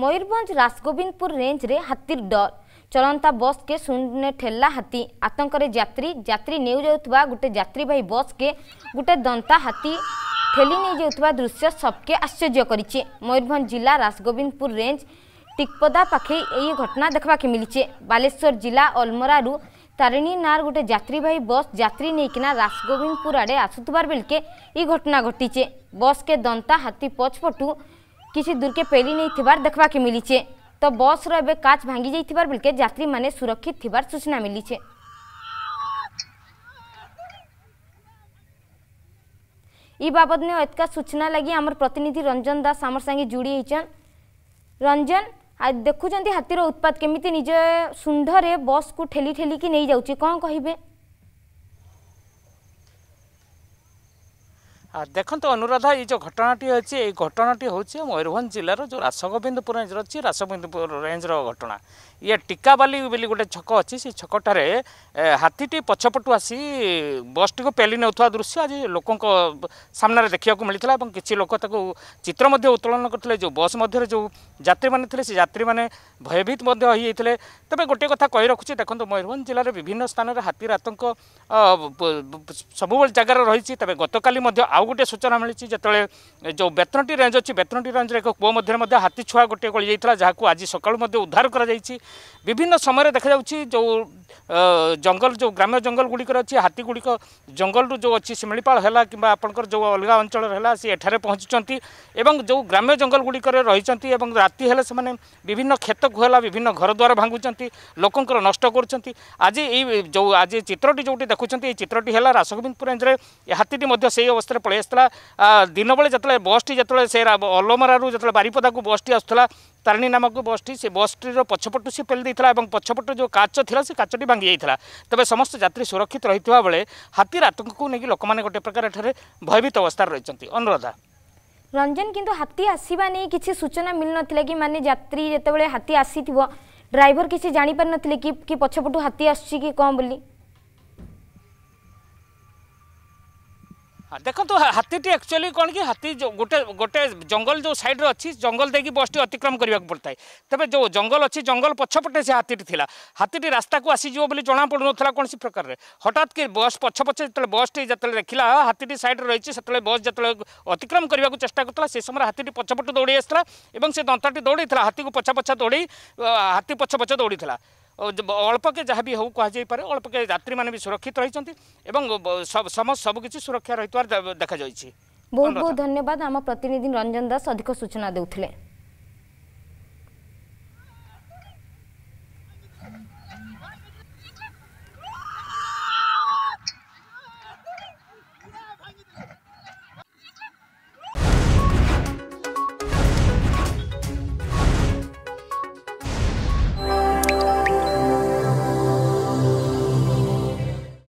ময়ূরভঞ্জ রাসগোবিন্দপুর রেঞ্জে হাতির ডর চলন্তা বসকে শূন্য ঠেলা হাতি আতঙ্কের যাত্রী যাত্রী নেউ যাওয়া গোটে যাত্রীবাহী বসকে গোটে দন্তা হাতি ঠেলি নিয়ে যাওয়া দৃশ্য সবকে আশ্চর্য করেছে ময়ূরভঞ্জ জেলা রাসগোবিন্দপুর রেঞ্জ টিকপদা পাখে এই ঘটনা দেখা মিলিছে বালেশ্বর জেলা অলমরারু তারিণী নার গোটে যাত্রীবাহী বস যাত্রী নিয়ে কিনা রাসগোবিন্দপুর আড়ে আসুবার বেলকে এই ঘটনা ঘটিছে বসকে দন্তা হাতি পছপটু किसी दूर के पेली नहीं थी के मिली मिलीचे तो बस्र एवं काच भांगी थिबार बिलके यात्री माने सुरक्षित थिबार सूचना मिली छे ई बाबत ने एतका सूचना लगी हमर प्रतिनिधि रंजन दास हमर संगे जुड़ी होईचन रंजन देखु देखुं हाथीर उत्पाद केमिति निजे सुंदर रे बस को ठेली ठेली की नहीं जाऊँ कौन कहे ଦେଖନ୍ତୁ ଅନୁରାଧା ଏଇ ଯେଉଁ ଘଟଣାଟି ଅଛି ଏଇ ଘଟଣାଟି ହେଉଛି ମୟୂରଭଞ୍ଜ ଜିଲ୍ଲାର ଯେଉଁ ରାସଗୋବିନ୍ଦପୁର ରେଞ୍ଜର ଅଛି ରାସଗୋବିନ୍ଦପୁର ରେଞ୍ଜର ଘଟଣା ଇଏ ଟିକାବାଲି ବୋଲି ଗୋଟେ ଛକ ଅଛି ସେ ଛକଟାରେ ହାତୀଟି ପଛପଟୁ ଆସି ବସ୍ଟିକୁ ପେଲି ନେଉଥିବା ଦୃଶ୍ୟ ଆଜି ଲୋକଙ୍କ ସାମ୍ନାରେ ଦେଖିବାକୁ ମିଳିଥିଲା ଏବଂ କିଛି ଲୋକ ତାକୁ ଚିତ୍ର ମଧ୍ୟ ଉତ୍ତୋଳନ କରିଥିଲେ ଯେଉଁ ବସ୍ ମଧ୍ୟରେ ଯେଉଁ ଯାତ୍ରୀମାନେ ଥିଲେ ସେ ଯାତ୍ରୀମାନେ ଭୟଭୀତ ମଧ୍ୟ ହୋଇଯାଇଥିଲେ ତେବେ ଗୋଟିଏ କଥା କହି ରଖୁଛି ଦେଖନ୍ତୁ ମୟୂରଭଞ୍ଜ ଜିଲ୍ଲାରେ ବିଭିନ୍ନ ସ୍ଥାନରେ ହାତୀର ଆତଙ୍କ ସବୁବେଳେ ଜାଗାରେ ରହିଛି ତେବେ ଗତକାଲି ମଧ୍ୟ ଆଉ ଆଉ ଗୋଟିଏ ସୂଚନା ମିଳିଛି ଯେତେବେଳେ ଯେଉଁ ବେତନଟି ରେଞ୍ଜ ଅଛି ବେତନଟି ରେଞ୍ଜରେ ଏକ କୂଅ ମଧ୍ୟରେ ମଧ୍ୟ ହାତୀ ଛୁଆ ଗୋଟିଏ ଗଳି ଯାଇଥିଲା ଯାହାକୁ ଆଜି ସକାଳୁ ମଧ୍ୟ ଉଦ୍ଧାର କରାଯାଇଛି ବିଭିନ୍ନ ସମୟରେ ଦେଖାଯାଉଛି ଯେଉଁ ଜଙ୍ଗଲ ଯେଉଁ ଗ୍ରାମ୍ୟ ଜଙ୍ଗଲ ଗୁଡ଼ିକରେ ଅଛି ହାତୀ ଗୁଡ଼ିକ ଜଙ୍ଗଲରୁ ଯେଉଁ ଅଛି ଶିମିଳିପାଳ ହେଲା କିମ୍ବା ଆପଣଙ୍କର ଯେଉଁ ଅଲଗା ଅଞ୍ଚଳରେ ହେଲା ସେ ଏଠାରେ ପହଞ୍ଚୁଛନ୍ତି ଏବଂ ଯେଉଁ ଗ୍ରାମ୍ୟ ଜଙ୍ଗଲ ଗୁଡ଼ିକରେ ରହିଛନ୍ତି ଏବଂ ରାତି ହେଲେ ସେମାନେ ବିଭିନ୍ନ କ୍ଷେତକୁ ହେଲା ବିଭିନ୍ନ ଘରଦ୍ୱାର ଭାଙ୍ଗୁଛନ୍ତି ଲୋକଙ୍କର ନଷ୍ଟ କରୁଛନ୍ତି ଆଜି ଏଇ ଯେଉଁ ଆଜି ଚିତ୍ରଟି ଯେଉଁଠି ଦେଖୁଛନ୍ତି ଏଇ ଚିତ୍ରଟି ହେଲା ରାସଗୋବିନ୍ଦପୁର ରେଞ୍ଜରେ ହାତୀଟି ମଧ୍ୟ ସେଇ ଅବସ୍ଥାରେ पलि दिन बेले जो बसटी जो से अलमरारु जो बारिपदा को टी आसूला तारिणी नामक बसटी से बसटीर पछपटू सी फेली और पछपट जो काच था से काचटी भांगी जाता तेज समस्त जात्री सुरक्षित रही बेले हाथी आतंक को लेकिन लोक मैंने गोटे प्रकार भयभीत अवस्था रही अनुराधा रंजन किंतु हाथी आसवा नहीं किसी सूचना मिल ना कि मानने जात्री जिते हाथी आसी ड्राइवर किसी जापर नी कि पछपटू हाथी आस कौन बोली देखो तो हाथी एक्चुअली कौन कि हाथी गोटे गोटे जंगल जो साइड अच्छी जंगल दे बस टी अतिक्रम करने को पड़ता है तेज जो जंगल अच्छी जंगल पछपटे से हाथी थी हाथी रास्ता को आसीजो बोली जना पड़ ना कौन प्रकार हटात कि बस पछपछे जो बस टी जो देखा हाथी सैड्रे रही से बस जो अतिक्रम करने को चेस्ट करता से समय हाथी पछपट दौड़ आसाला और से दंता दौड़ा हाथी को पछापछा दौड़ हाथी पछपछा दौड़ा ଅଳ୍ପକେ ଯାହା ବି ହେଉ କୁହାଯାଇପାରେ ଅଳ୍ପକେ ଯାତ୍ରୀମାନେ ବି ସୁରକ୍ଷିତ ରହିଛନ୍ତି ଏବଂ ସମସ୍ତ ସବୁକିଛି ସୁରକ୍ଷା ରହିଥିବାର ଦେଖାଯାଇଛି ବହୁତ ବହୁତ ଧନ୍ୟବାଦ ଆମ ପ୍ରତିନିଧି ରଞ୍ଜନ ଦାସ ଅଧିକ ସୂଚନା ଦେଉଥିଲେ